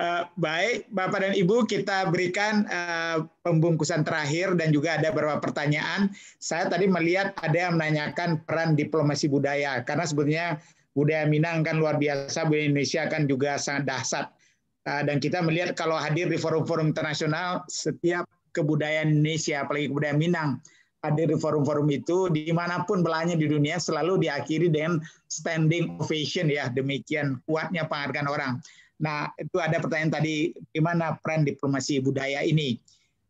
Eh, baik, Bapak dan Ibu, kita berikan eh, pembungkusan terakhir dan juga ada beberapa pertanyaan. Saya tadi melihat ada yang menanyakan peran diplomasi budaya, karena sebetulnya budaya Minang kan luar biasa, budaya Indonesia kan juga sangat dahsyat. Eh, dan kita melihat kalau hadir di forum-forum internasional, setiap kebudayaan Indonesia, apalagi kebudayaan Minang, hadir di forum-forum itu, dimanapun belanya di dunia, selalu diakhiri dengan standing ovation ya, demikian kuatnya penghargaan orang. Nah, itu ada pertanyaan tadi gimana peran diplomasi budaya ini.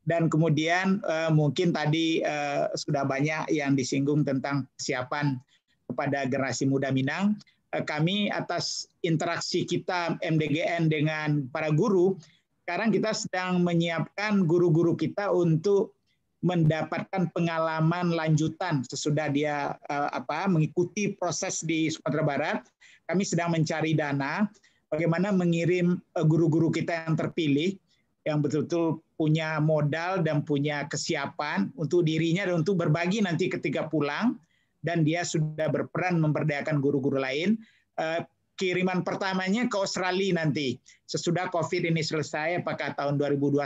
Dan kemudian eh, mungkin tadi eh, sudah banyak yang disinggung tentang kesiapan kepada generasi muda Minang. Eh, kami atas interaksi kita MDGN dengan para guru, sekarang kita sedang menyiapkan guru-guru kita untuk mendapatkan pengalaman lanjutan sesudah dia eh, apa mengikuti proses di Sumatera Barat. Kami sedang mencari dana bagaimana mengirim eh, guru-guru kita yang terpilih yang betul-betul punya modal dan punya kesiapan untuk dirinya dan untuk berbagi nanti ketika pulang dan dia sudah berperan memperdayakan guru-guru lain. Eh, kiriman pertamanya ke Australia nanti. Sesudah COVID ini selesai, apakah tahun 2021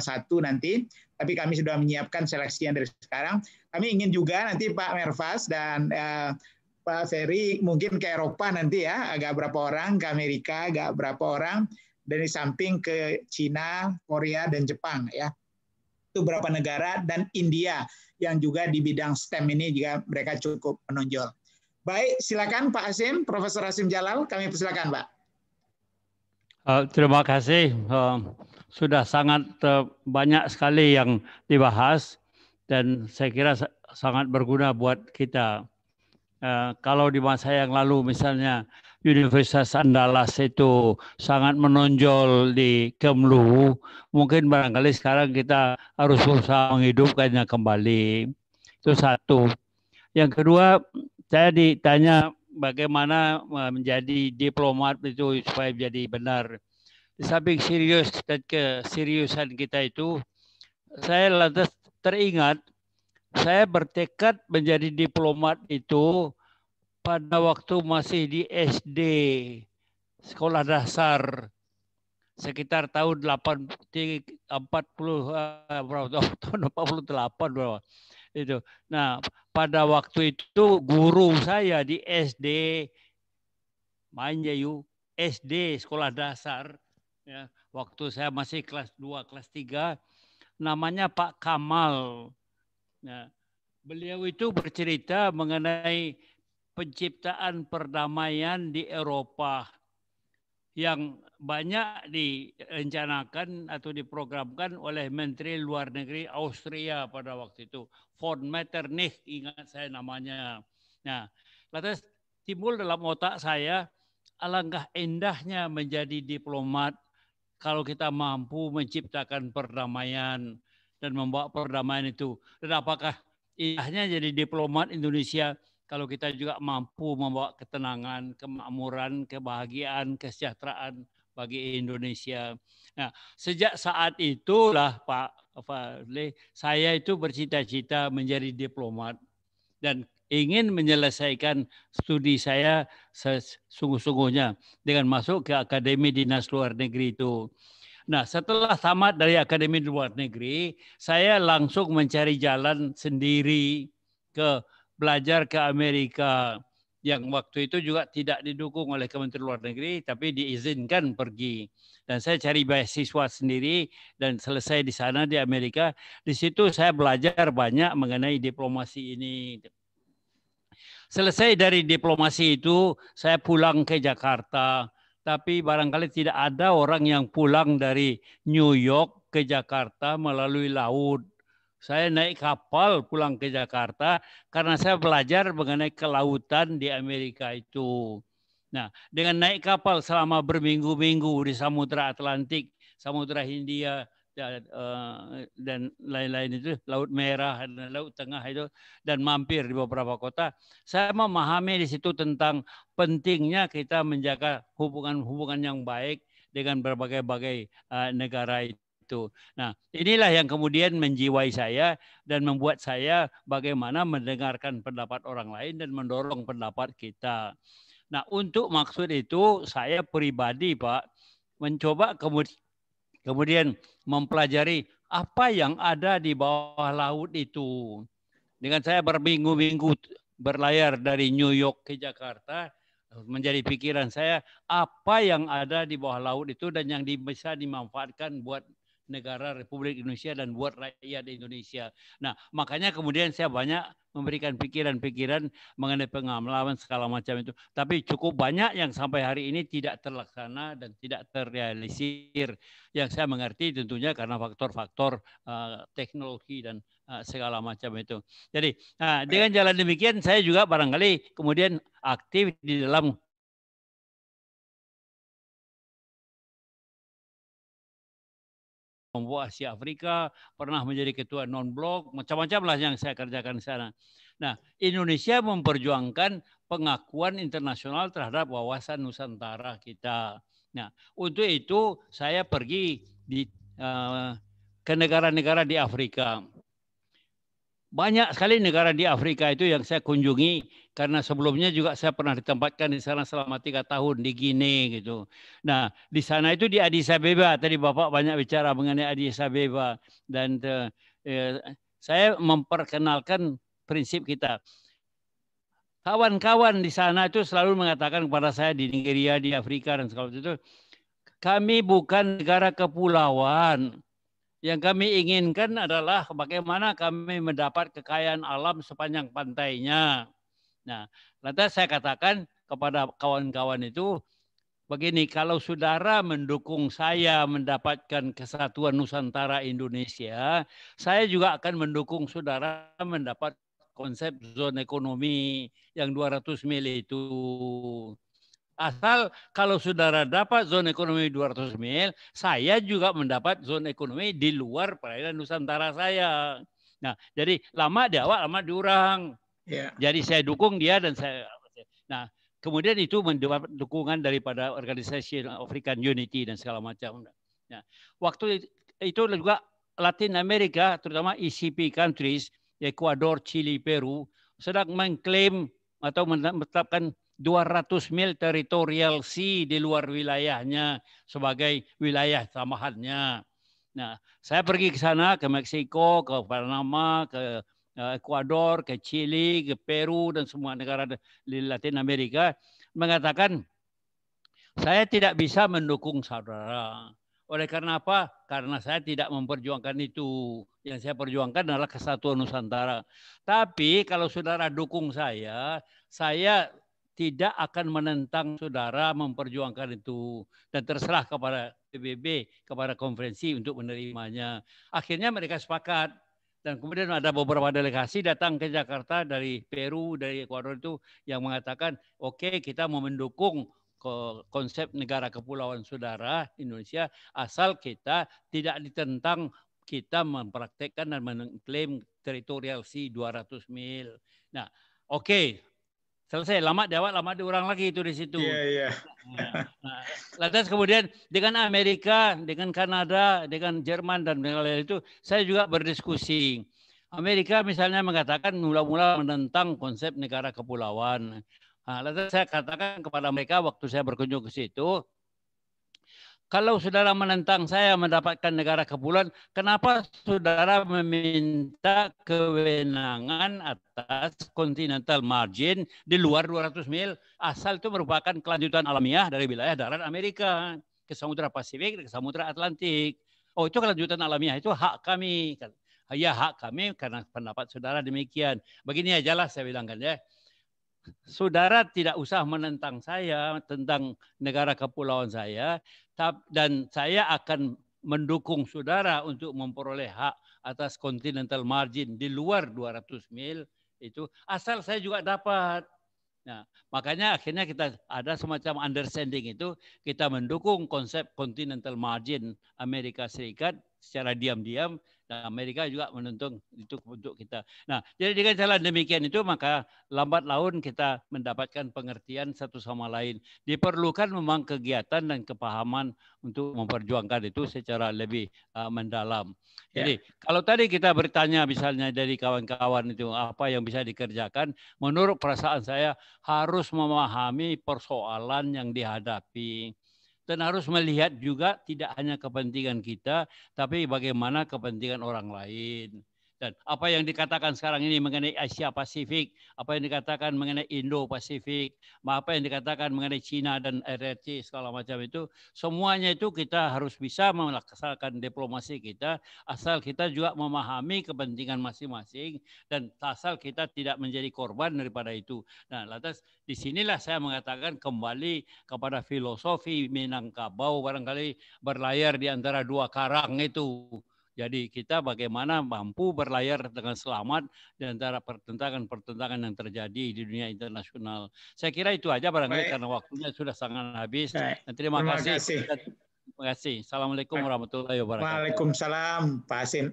nanti. Tapi kami sudah menyiapkan seleksinya dari sekarang. Kami ingin juga nanti Pak Mervas dan eh, Pak Seri mungkin ke Eropa nanti ya, agak berapa orang, ke Amerika agak berapa orang, dan di samping ke Cina, Korea, dan Jepang ya. Itu berapa negara dan India yang juga di bidang STEM ini juga mereka cukup menonjol. Baik, silakan Pak Asim, Profesor Asim Jalal, kami persilakan Pak. Uh, terima kasih. Uh, sudah sangat uh, banyak sekali yang dibahas dan saya kira sangat berguna buat kita Eh, kalau di masa yang lalu misalnya Universitas Andalas itu sangat menonjol di Kemlu, mungkin barangkali sekarang kita harus berusaha menghidupkannya kembali. Itu satu. Yang kedua, saya ditanya bagaimana eh, menjadi diplomat itu supaya jadi benar. Di samping serius dan keseriusan kita itu, saya lantas teringat saya bertekad menjadi diplomat itu pada waktu masih di SD, sekolah dasar, sekitar tahun 840 eh, berapa tahun, 48 Itu. Nah, pada waktu itu guru saya di SD, Manjayu ya SD sekolah dasar, ya, waktu saya masih kelas 2, kelas 3, namanya Pak Kamal. Nah, beliau itu bercerita mengenai penciptaan perdamaian di Eropa yang banyak direncanakan atau diprogramkan oleh Menteri Luar Negeri Austria pada waktu itu. Von Metternich ingat saya namanya. Nah, lantas timbul dalam otak saya alangkah indahnya menjadi diplomat kalau kita mampu menciptakan perdamaian dan membawa perdamaian itu. Dan apakah indahnya jadi diplomat Indonesia kalau kita juga mampu membawa ketenangan, kemakmuran, kebahagiaan, kesejahteraan bagi Indonesia. Nah, sejak saat itulah Pak Fadli, saya itu bercita-cita menjadi diplomat dan ingin menyelesaikan studi saya sungguh-sungguhnya dengan masuk ke Akademi Dinas Luar Negeri itu. Nah, setelah tamat dari Akademi Luar Negeri, saya langsung mencari jalan sendiri ke belajar ke Amerika yang waktu itu juga tidak didukung oleh Kementerian Luar Negeri tapi diizinkan pergi. Dan saya cari beasiswa sendiri dan selesai di sana di Amerika. Di situ saya belajar banyak mengenai diplomasi ini. Selesai dari diplomasi itu, saya pulang ke Jakarta tapi barangkali tidak ada orang yang pulang dari New York ke Jakarta melalui laut. Saya naik kapal pulang ke Jakarta karena saya belajar mengenai kelautan di Amerika itu. Nah, dengan naik kapal selama berminggu-minggu di Samudra Atlantik, Samudra Hindia, dan ya, uh, eh, dan lain-lain itu laut merah dan laut tengah itu dan mampir di beberapa kota saya memahami di situ tentang pentingnya kita menjaga hubungan-hubungan yang baik dengan berbagai-bagai uh, negara itu nah inilah yang kemudian menjiwai saya dan membuat saya bagaimana mendengarkan pendapat orang lain dan mendorong pendapat kita nah untuk maksud itu saya pribadi pak mencoba Kemudian mempelajari apa yang ada di bawah laut itu. Dengan saya berminggu-minggu berlayar dari New York ke Jakarta, menjadi pikiran saya apa yang ada di bawah laut itu dan yang bisa dimanfaatkan buat negara Republik Indonesia dan buat rakyat Indonesia. Nah, makanya kemudian saya banyak memberikan pikiran-pikiran mengenai pengamalan segala macam itu. Tapi cukup banyak yang sampai hari ini tidak terlaksana dan tidak terrealisir. Yang saya mengerti tentunya karena faktor-faktor uh, teknologi dan uh, segala macam itu. Jadi uh, dengan jalan demikian saya juga barangkali kemudian aktif di dalam membawa Asia Afrika, pernah menjadi ketua non-blok, macam-macam lah yang saya kerjakan di sana. Nah, Indonesia memperjuangkan pengakuan internasional terhadap wawasan Nusantara kita. Nah, untuk itu saya pergi di uh, ke negara-negara di Afrika. Banyak sekali negara di Afrika itu yang saya kunjungi karena sebelumnya juga saya pernah ditempatkan di sana selama tiga tahun di Guinea gitu. Nah di sana itu di Addis Abeba tadi Bapak banyak bicara mengenai Addis Abeba dan eh, eh saya memperkenalkan prinsip kita. Kawan-kawan di sana itu selalu mengatakan kepada saya di Nigeria, di Afrika dan segala itu, kami bukan negara kepulauan yang kami inginkan adalah bagaimana kami mendapat kekayaan alam sepanjang pantainya. Nah, lantas saya katakan kepada kawan-kawan itu, begini, kalau saudara mendukung saya mendapatkan kesatuan Nusantara Indonesia, saya juga akan mendukung saudara mendapat konsep zona ekonomi yang 200 mil itu. Asal kalau saudara dapat zona ekonomi 200 mil, saya juga mendapat zona ekonomi di luar perairan Nusantara saya. Nah, jadi lama di awal, lama diurang. Yeah. Jadi saya dukung dia dan saya. Nah, kemudian itu mendapat dukungan daripada organisasi African Unity dan segala macam. Nah, waktu itu juga Latin Amerika, terutama ECP countries, Ecuador, Chile, Peru, sedang mengklaim atau menetapkan 200 mil teritorial si di luar wilayahnya sebagai wilayah tambahannya. Nah, saya pergi ke sana, ke Meksiko, ke Panama, ke Ekuador, eh, ke Chili, ke Peru, dan semua negara di Latin Amerika, mengatakan, saya tidak bisa mendukung saudara. Oleh karena apa? Karena saya tidak memperjuangkan itu. Yang saya perjuangkan adalah kesatuan Nusantara. Tapi kalau saudara dukung saya, saya tidak akan menentang saudara memperjuangkan itu dan terserah kepada PBB kepada konferensi untuk menerimanya. Akhirnya mereka sepakat dan kemudian ada beberapa delegasi datang ke Jakarta dari Peru, dari Ecuador itu yang mengatakan, "Oke, okay, kita mau mendukung konsep negara kepulauan saudara Indonesia asal kita tidak ditentang kita mempraktekkan dan mengklaim teritorial si 200 mil. Nah, oke, okay, selesai lama jawab lama di orang lagi itu di situ. Iya yeah, iya. Yeah. Nah, lantas kemudian dengan Amerika, dengan Kanada, dengan Jerman dan lain-lain itu saya juga berdiskusi. Amerika misalnya mengatakan mula-mula menentang konsep negara kepulauan. Nah, lantas saya katakan kepada mereka waktu saya berkunjung ke situ, kalau saudara menentang saya mendapatkan negara kepulauan, kenapa saudara meminta kewenangan atas continental margin di luar 200 mil? Asal itu merupakan kelanjutan alamiah dari wilayah darat Amerika ke Samudra Pasifik ke Samudra Atlantik. Oh, itu kelanjutan alamiah, itu hak kami. Ya, hak kami karena pendapat saudara demikian. Begini ajalah saya bilangkan ya saudara tidak usah menentang saya tentang negara kepulauan saya dan saya akan mendukung saudara untuk memperoleh hak atas continental margin di luar 200 mil itu asal saya juga dapat. Nah, makanya akhirnya kita ada semacam understanding itu kita mendukung konsep continental margin Amerika Serikat secara diam-diam dan Amerika juga menuntun itu untuk kita. Nah, jadi dengan jalan demikian itu maka lambat laun kita mendapatkan pengertian satu sama lain. Diperlukan memang kegiatan dan kepahaman untuk memperjuangkan itu secara lebih uh, mendalam. Ya. Jadi yeah. kalau tadi kita bertanya misalnya dari kawan-kawan itu apa yang bisa dikerjakan, menurut perasaan saya harus memahami persoalan yang dihadapi dan harus melihat juga tidak hanya kepentingan kita, tapi bagaimana kepentingan orang lain. Dan apa yang dikatakan sekarang ini mengenai Asia Pasifik, apa yang dikatakan mengenai Indo-Pasifik, apa yang dikatakan mengenai Cina dan RRT, segala macam itu, semuanya itu kita harus bisa melaksanakan diplomasi kita asal kita juga memahami kepentingan masing-masing dan asal kita tidak menjadi korban daripada itu. Nah, lantas disinilah saya mengatakan kembali kepada filosofi Minangkabau barangkali berlayar di antara dua karang itu jadi kita bagaimana mampu berlayar dengan selamat di antara pertentangan-pertentangan yang terjadi di dunia internasional. Saya kira itu aja barangkali Baik. karena waktunya sudah sangat habis. Nah, terima, terima kasih. kasih. Terima kasih. Assalamualaikum warahmatullahi wabarakatuh. Waalaikumsalam Pak Asim.